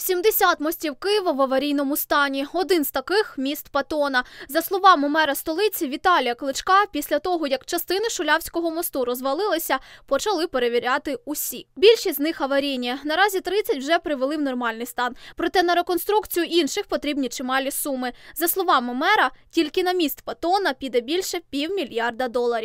70 мостів Києва в аварійному стані. Один з таких міст Патона. За словами мера столиці Віталія Кличка, після того як частини Шулявського мосту розвалилися, почали перевіряти усі. Більшість з них аварійні. Наразі 30 вже привели в нормальний стан. Проте на реконструкцію інших потрібні чималі суми. За словами мера, тільки на міст Патона піде більше півмільярда доларів.